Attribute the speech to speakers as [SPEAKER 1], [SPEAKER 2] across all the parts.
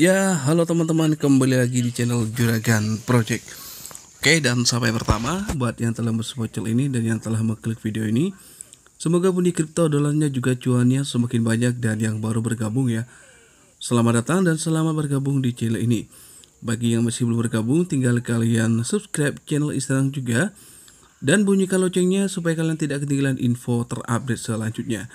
[SPEAKER 1] Ya, halo teman-teman, kembali lagi di channel Juragan Project. Oke, dan sampai pertama buat yang telah bersepocel ini dan yang telah mengklik video ini. Semoga di kripto dolarnya juga cuannya semakin banyak dan yang baru bergabung ya. Selamat datang dan selamat bergabung di channel ini. Bagi yang masih belum bergabung, tinggal kalian subscribe channel Instagram juga dan bunyikan loncengnya supaya kalian tidak ketinggalan info terupdate selanjutnya.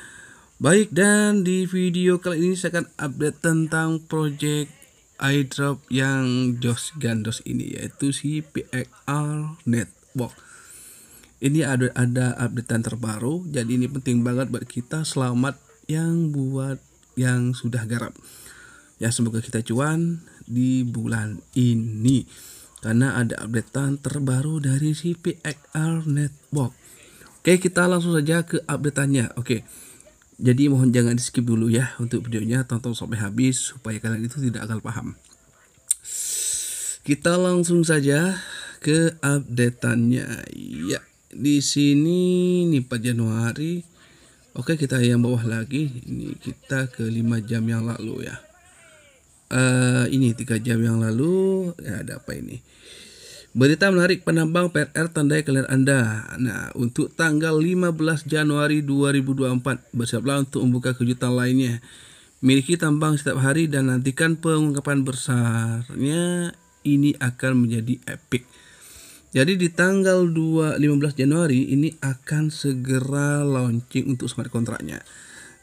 [SPEAKER 1] Baik dan di video kali ini saya akan update tentang project iDrop yang Josh Gandos ini yaitu si PXR Network. Ini ada ada updatean terbaru jadi ini penting banget buat kita selamat yang buat yang sudah garap. Ya semoga kita cuan di bulan ini karena ada updatean terbaru dari si PXR Network. Oke, kita langsung saja ke updateannya. Oke. Jadi mohon jangan di skip dulu ya untuk videonya, tonton sampai habis supaya kalian itu tidak akan paham. Kita langsung saja ke updateannya. Ya, di sini nih 4 Januari. Oke, kita yang bawah lagi. Ini kita ke 5 jam yang lalu ya. Uh, ini tiga jam yang lalu ya ada apa ini? Berita menarik penambang PRR tandai kalian Anda. Nah, untuk tanggal 15 Januari 2024, bersiaplah untuk membuka kejutan lainnya. Miliki tambang setiap hari dan nantikan pengungkapan besarnya ini akan menjadi epic. Jadi di tanggal 2 15 Januari ini akan segera launching untuk smart kontraknya.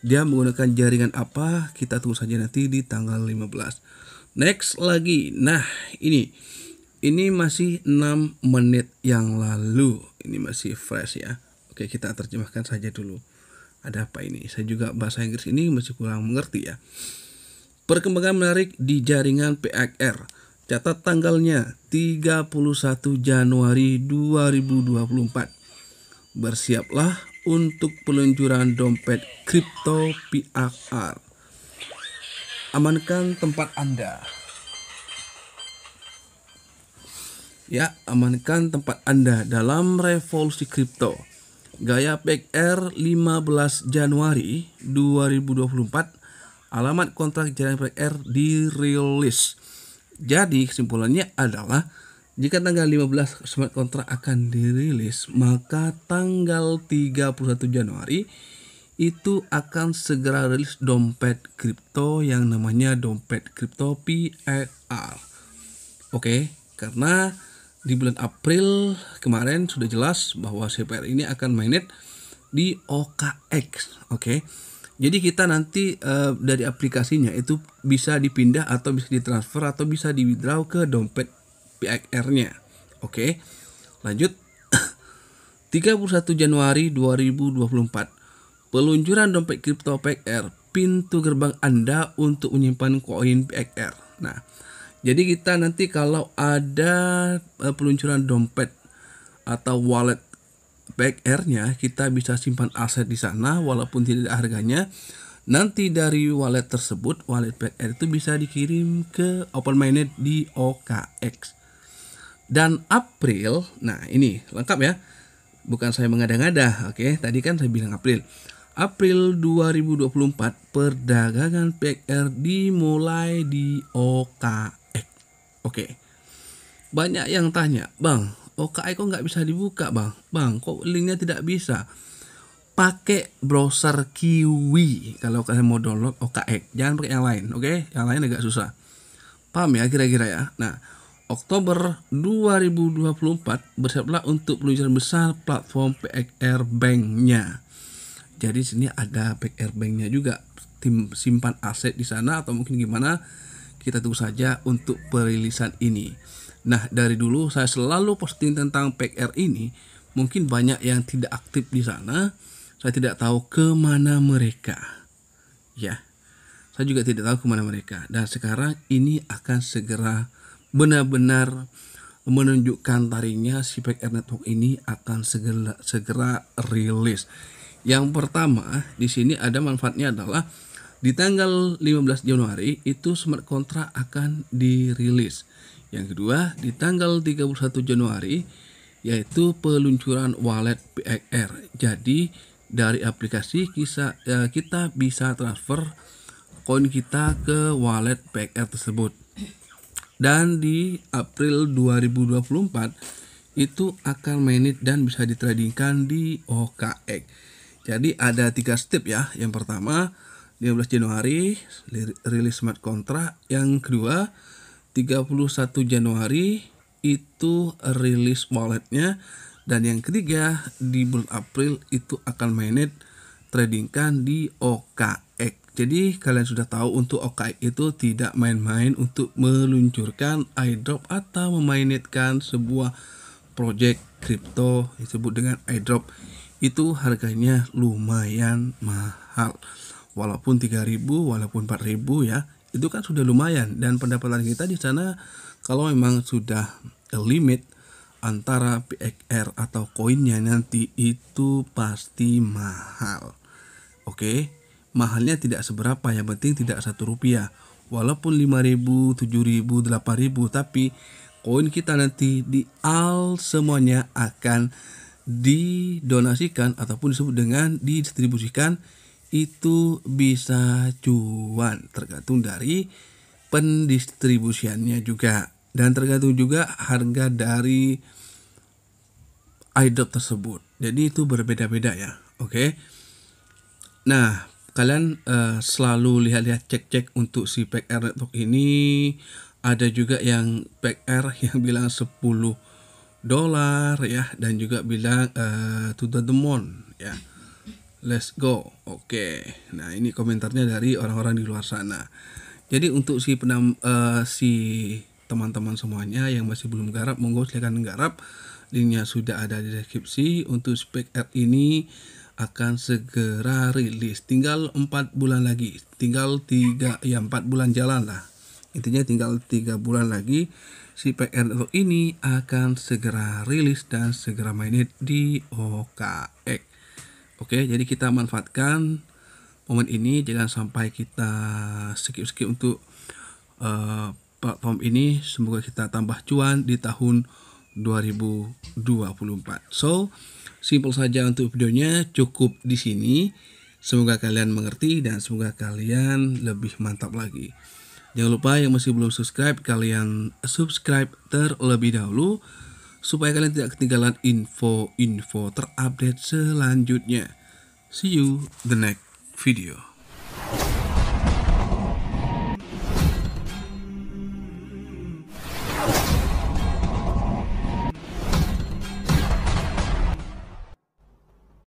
[SPEAKER 1] Dia menggunakan jaringan apa? Kita tunggu saja nanti di tanggal 15. Next lagi. Nah, ini ini masih 6 menit yang lalu. Ini masih fresh ya. Oke, kita terjemahkan saja dulu. Ada apa ini? Saya juga bahasa Inggris ini masih kurang mengerti ya. Perkembangan menarik di jaringan PXR. Catat tanggalnya 31 Januari 2024. Bersiaplah untuk peluncuran dompet kripto PXR. Amankan tempat Anda. Ya, amankan tempat Anda dalam revolusi kripto. Gaya PEGR 15 Januari 2024 alamat kontrak jaringan PR e dirilis. Jadi kesimpulannya adalah jika tanggal 15 smart kontrak akan dirilis, maka tanggal 31 Januari itu akan segera rilis dompet kripto yang namanya dompet kripto PIR. E Oke, karena di bulan April kemarin sudah jelas bahwa CPR ini akan mainnet di OKX. Oke. Jadi kita nanti uh, dari aplikasinya itu bisa dipindah atau bisa ditransfer atau bisa di withdraw ke dompet pxr nya Oke. Lanjut 31 Januari 2024. Peluncuran dompet kripto PXR pintu gerbang Anda untuk menyimpan koin PXR. Nah, jadi kita nanti kalau ada eh, peluncuran dompet atau wallet back nya kita bisa simpan aset di sana walaupun tidak ada harganya. Nanti dari wallet tersebut, wallet PKR itu bisa dikirim ke Open Mainnet di OKX. Dan April, nah ini lengkap ya. Bukan saya mengada-ngada, oke. Tadi kan saya bilang April. April 2024 perdagangan PR dimulai di OKX. Oke. Okay. Banyak yang tanya, "Bang, OKI kok nggak bisa dibuka, Bang? Bang, kok linknya tidak bisa?" Pakai browser Kiwi kalau kalian mau download OKI. Jangan pakai yang lain, oke? Okay? Yang lain agak susah. Paham ya kira-kira ya? Nah, Oktober 2024 bersiaplah untuk peluncuran besar platform PXR Bank-nya. Jadi sini ada PXR Bank-nya juga tim simpan aset di sana atau mungkin gimana kita tunggu saja untuk perilisan ini. Nah, dari dulu saya selalu posting tentang PR ini. Mungkin banyak yang tidak aktif di sana. Saya tidak tahu kemana mereka. Ya, saya juga tidak tahu kemana mereka. Dan sekarang ini akan segera benar-benar menunjukkan tarinya si PR Network ini akan segera, segera rilis. Yang pertama, di sini ada manfaatnya adalah di tanggal 15 Januari itu smart contract akan dirilis. Yang kedua, di tanggal 31 Januari yaitu peluncuran wallet PXR. Jadi dari aplikasi kita, ya, kita bisa transfer koin kita ke wallet PXR tersebut. Dan di April 2024 itu akan manage dan bisa ditradingkan di OKX. Jadi ada tiga step ya. Yang pertama 15 Januari rilis smart contract yang kedua 31 Januari itu rilis walletnya dan yang ketiga di bulan April itu akan mainnet tradingkan di OKX jadi kalian sudah tahu untuk OKX itu tidak main-main untuk meluncurkan airdrop atau memainetkan sebuah project crypto disebut dengan airdrop itu harganya lumayan mahal walaupun 3000 walaupun 4000 ya itu kan sudah lumayan dan pendapatan kita di sana kalau memang sudah limit antara PXR atau koinnya nanti itu pasti mahal oke mahalnya tidak seberapa yang penting tidak satu rupiah walaupun 5000 7000 8000 tapi koin kita nanti di all semuanya akan didonasikan ataupun disebut dengan didistribusikan itu bisa cuan tergantung dari pendistribusiannya juga dan tergantung juga harga dari idol tersebut jadi itu berbeda-beda ya oke okay? nah kalian uh, selalu lihat-lihat cek-cek untuk si PR network ini ada juga yang PR yang bilang 10 dolar ya dan juga bilang uh, to the moon ya Let's go. Oke. Okay. Nah, ini komentarnya dari orang-orang di luar sana. Jadi untuk si penam uh, si teman-teman semuanya yang masih belum garap, monggo silakan garap. Linknya sudah ada di deskripsi. Untuk spek app ini akan segera rilis. Tinggal 4 bulan lagi. Tinggal 3 ya 4 bulan jalan lah. Intinya tinggal 3 bulan lagi si PR ini akan segera rilis dan segera mainit di OKX. Oke, jadi kita manfaatkan momen ini jangan sampai kita skip-skip untuk uh, platform ini. Semoga kita tambah cuan di tahun 2024. So, simple saja untuk videonya, cukup di sini. Semoga kalian mengerti dan semoga kalian lebih mantap lagi. Jangan lupa yang masih belum subscribe, kalian subscribe terlebih dahulu supaya kalian tidak ketinggalan info-info terupdate selanjutnya. See you the next video.